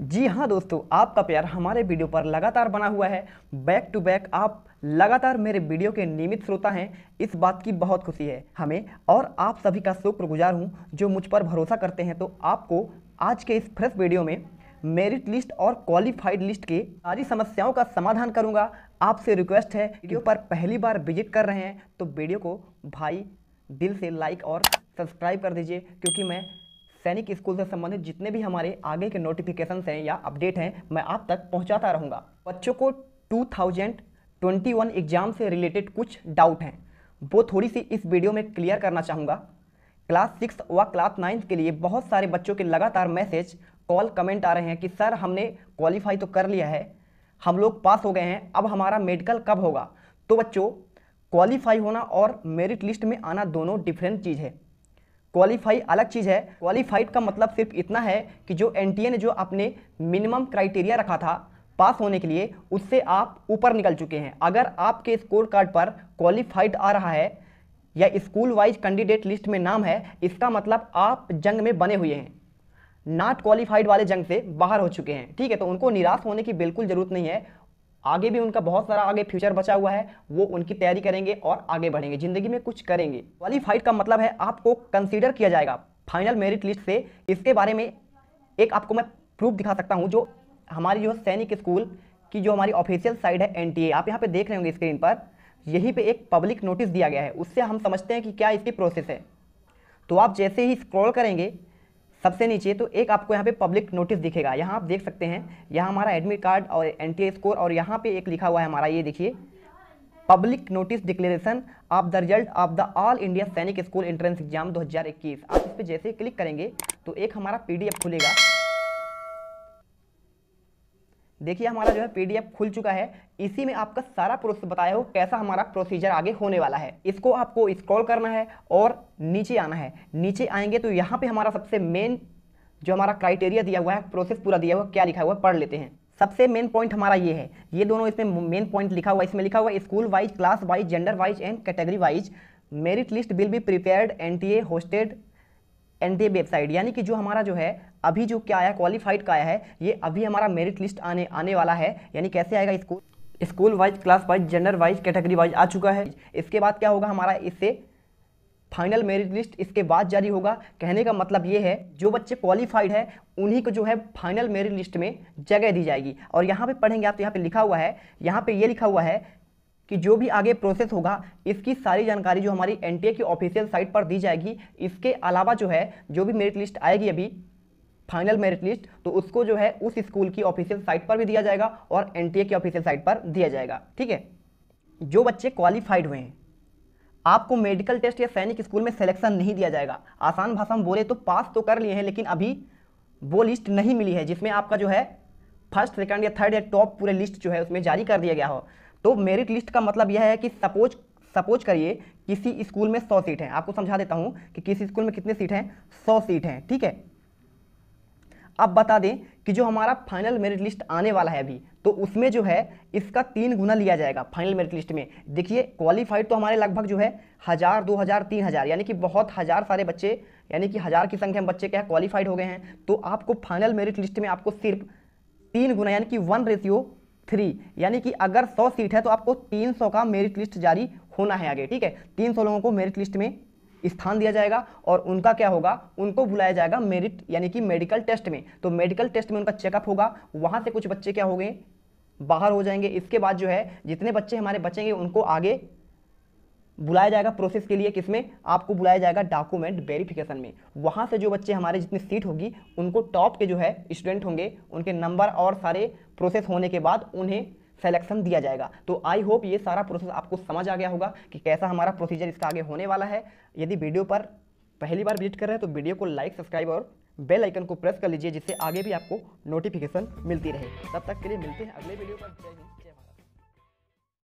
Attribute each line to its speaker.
Speaker 1: जी हाँ दोस्तों आपका प्यार हमारे वीडियो पर लगातार बना हुआ है बैक टू बैक आप लगातार मेरे वीडियो के नियमित श्रोता हैं इस बात की बहुत खुशी है हमें और आप सभी का शुक्रगुजार हूँ जो मुझ पर भरोसा करते हैं तो आपको आज के इस फ्रेश वीडियो में मेरिट लिस्ट और क्वालिफाइड लिस्ट के सारी समस्याओं का समाधान करूँगा आपसे रिक्वेस्ट है वीडियो पर पहली बार विजिट कर रहे हैं तो वीडियो को भाई दिल से लाइक और सब्सक्राइब कर दीजिए क्योंकि मैं सैनिक स्कूल से संबंधित जितने भी हमारे आगे के नोटिफिकेशन हैं या अपडेट हैं मैं आप तक पहुँचाता रहूँगा बच्चों को two thousand twenty one exam से रिलेटेड कुछ डाउट हैं वो थोड़ी सी इस वीडियो में क्लियर करना चाहूँगा क्लास सिक्स व क्लास नाइन्थ के लिए बहुत सारे बच्चों के लगातार मैसेज कॉल कमेंट आ रहे हैं कि सर हमने क्वालिफाई तो कर लिया है हम लोग पास हो गए हैं अब हमारा मेडिकल कब होगा तो बच्चों क्वालिफाई होना और मेरिट लिस्ट में आना दोनों डिफरेंट चीज़ है क्वालिफाई अलग चीज़ है क्वालिफाइड का मतलब सिर्फ इतना है कि जो एन ने जो अपने मिनिमम क्राइटेरिया रखा था पास होने के लिए उससे आप ऊपर निकल चुके हैं अगर आपके स्कोर कार्ड पर क्वालिफाइड आ रहा है या स्कूल वाइज कैंडिडेट लिस्ट में नाम है इसका मतलब आप जंग में बने हुए हैं नॉट क्वालिफाइड वाले जंग से बाहर हो चुके हैं ठीक है तो उनको निराश होने की बिल्कुल ज़रूरत नहीं है आगे भी उनका बहुत सारा आगे फ्यूचर बचा हुआ है वो उनकी तैयारी करेंगे और आगे बढ़ेंगे जिंदगी में कुछ करेंगे क्वालिफाइड का मतलब है आपको कंसिडर किया जाएगा फाइनल मेरिट लिस्ट से इसके बारे में एक आपको मैं प्रूफ दिखा सकता हूँ जो हमारी जो सैनिक स्कूल की जो हमारी ऑफिशियल साइड है एन आप यहाँ पर देख रहे होंगे स्क्रीन पर यहीं पर एक पब्लिक नोटिस दिया गया है उससे हम समझते हैं कि क्या इसकी प्रोसेस है तो आप जैसे ही स्क्रॉल करेंगे सबसे नीचे तो एक आपको यहाँ पे पब्लिक नोटिस दिखेगा यहाँ आप देख सकते हैं यहाँ हमारा एडमिट कार्ड और एन स्कोर और यहाँ पे एक लिखा हुआ है हमारा ये देखिए public notice declaration of the result of the all India Sainik school entrance exam 2021 आप इस पर जैसे क्लिक करेंगे तो एक हमारा पीडीएफ खुलेगा देखिए हमारा जो है पीडीएफ खुल चुका है इसी में आपका सारा प्रोसेस बताया हो कैसा हमारा प्रोसीजर आगे होने वाला है इसको आपको स्क्रॉल करना है और नीचे आना है नीचे आएंगे तो यहाँ पे हमारा सबसे मेन जो हमारा क्राइटेरिया दिया हुआ है प्रोसेस पूरा दिया हुआ क्या लिखा हुआ है पढ़ लेते हैं सबसे मेन पॉइंट हमारा ये है ये दोनों इसमें मेन पॉइंट लिखा हुआ है इसमें लिखा हुआ school wise class wise gender wise and category wise merit list will be prepared N T A hosted NDA website यानी कि जो हमारा जो है अभी जो क्या आया क्वालिफाइड का आया है ये अभी हमारा मेरिट लिस्ट आने आने वाला है यानी कैसे आएगा इसको school wise class wise gender wise category wise आ चुका है इसके बाद क्या होगा हमारा इससे फाइनल मेरिट लिस्ट इसके बाद जारी होगा कहने का मतलब ये है जो बच्चे क्वालिफाइड है उन्हीं को जो है फाइनल मेरिट लिस्ट में जगह दी जाएगी और यहाँ पे पढ़ेंगे आप तो यहाँ पे लिखा हुआ है यहाँ पे ये लिखा हुआ है कि जो भी आगे प्रोसेस होगा इसकी सारी जानकारी जो हमारी एन की ऑफिशियल साइट पर दी जाएगी इसके अलावा जो है जो भी मेरिट लिस्ट आएगी अभी फाइनल मेरिट लिस्ट तो उसको जो है उस स्कूल की ऑफिशियल साइट पर भी दिया जाएगा और एन की ऑफिशियल साइट पर दिया जाएगा ठीक है जो बच्चे क्वालिफाइड हुए हैं आपको मेडिकल टेस्ट या सैनिक स्कूल में सिलेक्शन नहीं दिया जाएगा आसान भाषा में बोले तो पास तो कर लिए हैं लेकिन अभी वो लिस्ट नहीं मिली है जिसमें आपका जो है फर्स्ट सेकंड या थर्ड या टॉप पूरे लिस्ट जो है उसमें जारी कर दिया गया हो तो मेरिट लिस्ट का मतलब यह है कि सपोज सपोज करिए किसी स्कूल में सौ सीट है आपको समझा देता हूँ कि किसी स्कूल में कितने सीट हैं सौ सीट हैं ठीक है अब बता दें कि जो हमारा फाइनल मेरिट लिस्ट आने वाला है अभी तो उसमें जो है इसका तीन गुना लिया जाएगा फाइनल मेरिट लिस्ट में देखिए क्वालिफाइड तो हमारे लगभग जो है हज़ार दो हज़ार तीन हज़ार यानी कि बहुत हज़ार सारे बच्चे यानी कि हज़ार की संख्या में बच्चे क्या क्वालिफाइड हो गए हैं तो आपको फाइनल मेरिट लिस्ट में आपको सिर्फ तीन गुना यानी कि वन रेशियो थ्री यानी कि अगर सौ सीट है तो आपको तीन सौ का मेरिट लिस्ट जारी होना है आगे ठीक है तीन सौ लोगों को मेरिट लिस्ट में स्थान दिया जाएगा और उनका क्या होगा उनको बुलाया जाएगा मेरिट यानी कि मेडिकल टेस्ट में तो मेडिकल टेस्ट में उनका चेकअप होगा वहाँ से कुछ बच्चे क्या होंगे बाहर हो जाएंगे इसके बाद जो है जितने बच्चे हमारे बचेंगे उनको आगे बुलाया जाएगा प्रोसेस के लिए किसमें आपको बुलाया जाएगा डॉक्यूमेंट वेरिफिकेशन में वहाँ से जो बच्चे हमारे जितनी सीट होगी उनको टॉप के जो है स्टूडेंट होंगे उनके नंबर और सारे प्रोसेस होने के बाद उन्हें सेलेक्शन दिया जाएगा तो आई होप ये सारा प्रोसेस आपको समझ आ गया होगा कि कैसा हमारा प्रोसीजर इसका आगे होने वाला है यदि वीडियो पर पहली बार विजिट कर रहे हैं तो वीडियो को लाइक सब्सक्राइब और बेल आइकन को प्रेस कर लीजिए जिससे आगे भी आपको नोटिफिकेशन मिलती रहे तब तक के लिए मिलते हैं अगले वीडियो पर